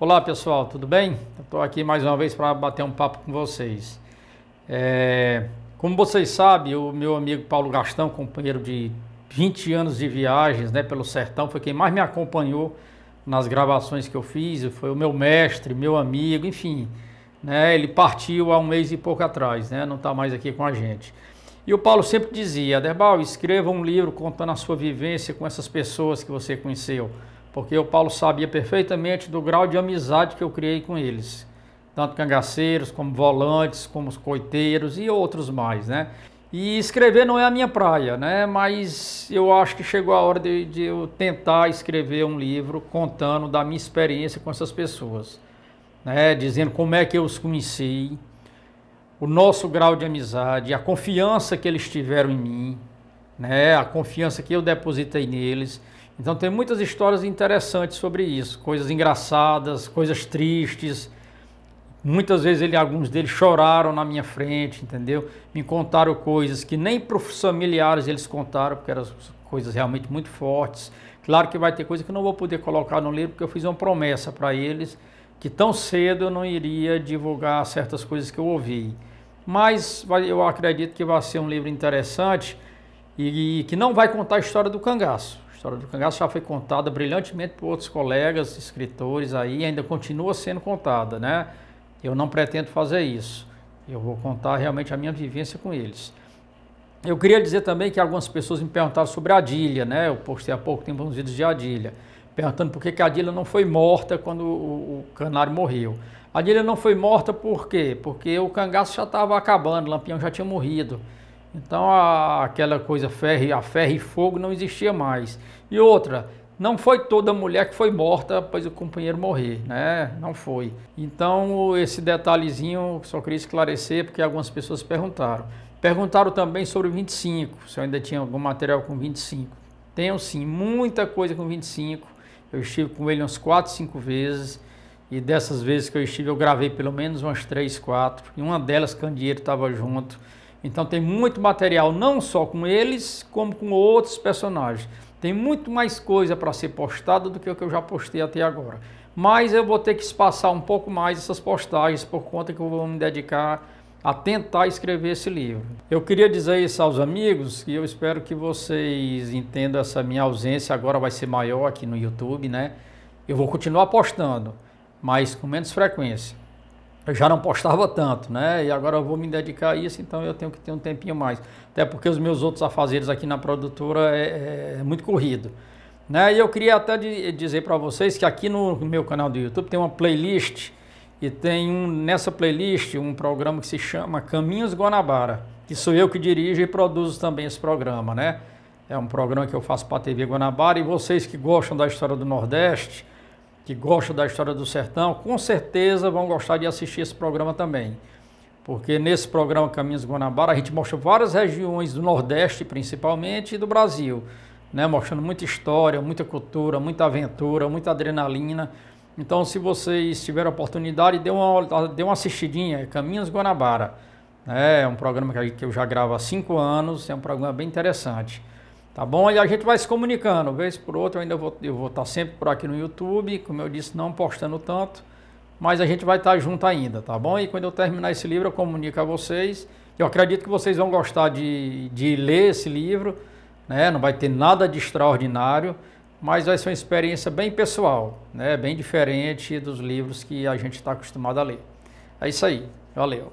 Olá pessoal, tudo bem? Estou aqui mais uma vez para bater um papo com vocês. É, como vocês sabem, o meu amigo Paulo Gastão, companheiro de 20 anos de viagens né, pelo sertão, foi quem mais me acompanhou nas gravações que eu fiz, foi o meu mestre, meu amigo, enfim. Né, ele partiu há um mês e pouco atrás, né, não está mais aqui com a gente. E o Paulo sempre dizia, Aderbal, escreva um livro contando a sua vivência com essas pessoas que você conheceu porque o Paulo sabia perfeitamente do grau de amizade que eu criei com eles, tanto cangaceiros, como volantes, como os coiteiros e outros mais, né? E escrever não é a minha praia, né? Mas eu acho que chegou a hora de, de eu tentar escrever um livro contando da minha experiência com essas pessoas, né? Dizendo como é que eu os conheci, o nosso grau de amizade, a confiança que eles tiveram em mim, né? A confiança que eu depositei neles. Então tem muitas histórias interessantes sobre isso, coisas engraçadas, coisas tristes. Muitas vezes ele, alguns deles choraram na minha frente, entendeu? Me contaram coisas que nem para os familiares eles contaram, porque eram coisas realmente muito fortes. Claro que vai ter coisa que eu não vou poder colocar no livro, porque eu fiz uma promessa para eles que tão cedo eu não iria divulgar certas coisas que eu ouvi. Mas eu acredito que vai ser um livro interessante e que não vai contar a história do cangaço história do cangaço já foi contada brilhantemente por outros colegas, escritores aí, ainda continua sendo contada, né? Eu não pretendo fazer isso. Eu vou contar realmente a minha vivência com eles. Eu queria dizer também que algumas pessoas me perguntaram sobre Adilha, né? Eu postei há pouco tempo uns vídeos de Adilha, perguntando por que, a Adilha não foi morta quando o, o canário morreu. Adilha não foi morta por quê? Porque o cangaço já estava acabando, o Lampião já tinha morrido. Então a, aquela coisa ferro, a ferro e fogo não existia mais. E outra, não foi toda mulher que foi morta após o companheiro morrer, né? Não foi. Então esse detalhezinho só queria esclarecer porque algumas pessoas perguntaram. Perguntaram também sobre 25, se eu ainda tinha algum material com 25. Tenho sim, muita coisa com 25. Eu estive com ele umas 4, 5 vezes. E dessas vezes que eu estive, eu gravei pelo menos umas 3, 4. E uma delas, Candeeiro estava junto. Então tem muito material não só com eles, como com outros personagens. Tem muito mais coisa para ser postada do que o que eu já postei até agora. Mas eu vou ter que espaçar um pouco mais essas postagens por conta que eu vou me dedicar a tentar escrever esse livro. Eu queria dizer isso aos amigos e eu espero que vocês entendam essa minha ausência agora vai ser maior aqui no YouTube, né? Eu vou continuar postando, mas com menos frequência eu já não postava tanto, né? E agora eu vou me dedicar a isso, então eu tenho que ter um tempinho mais. Até porque os meus outros afazeres aqui na produtora é, é muito corrido. Né? E eu queria até de, dizer para vocês que aqui no meu canal do YouTube tem uma playlist e tem um, nessa playlist um programa que se chama Caminhos Guanabara, que sou eu que dirijo e produzo também esse programa, né? É um programa que eu faço para a TV Guanabara e vocês que gostam da história do Nordeste, que gostam da história do sertão, com certeza vão gostar de assistir esse programa também. Porque nesse programa Caminhos Guanabara a gente mostra várias regiões do Nordeste, principalmente, e do Brasil, né? mostrando muita história, muita cultura, muita aventura, muita adrenalina. Então, se vocês tiverem a oportunidade, dê uma, dê uma assistidinha, é Caminhos Guanabara. Né? É um programa que eu já gravo há cinco anos, é um programa bem interessante. Tá bom? E a gente vai se comunicando, vez por outra, eu ainda vou, eu vou estar sempre por aqui no YouTube, como eu disse, não postando tanto, mas a gente vai estar junto ainda, tá bom? E quando eu terminar esse livro, eu comunico a vocês. Eu acredito que vocês vão gostar de, de ler esse livro, né? Não vai ter nada de extraordinário, mas vai ser uma experiência bem pessoal, né? Bem diferente dos livros que a gente está acostumado a ler. É isso aí, valeu!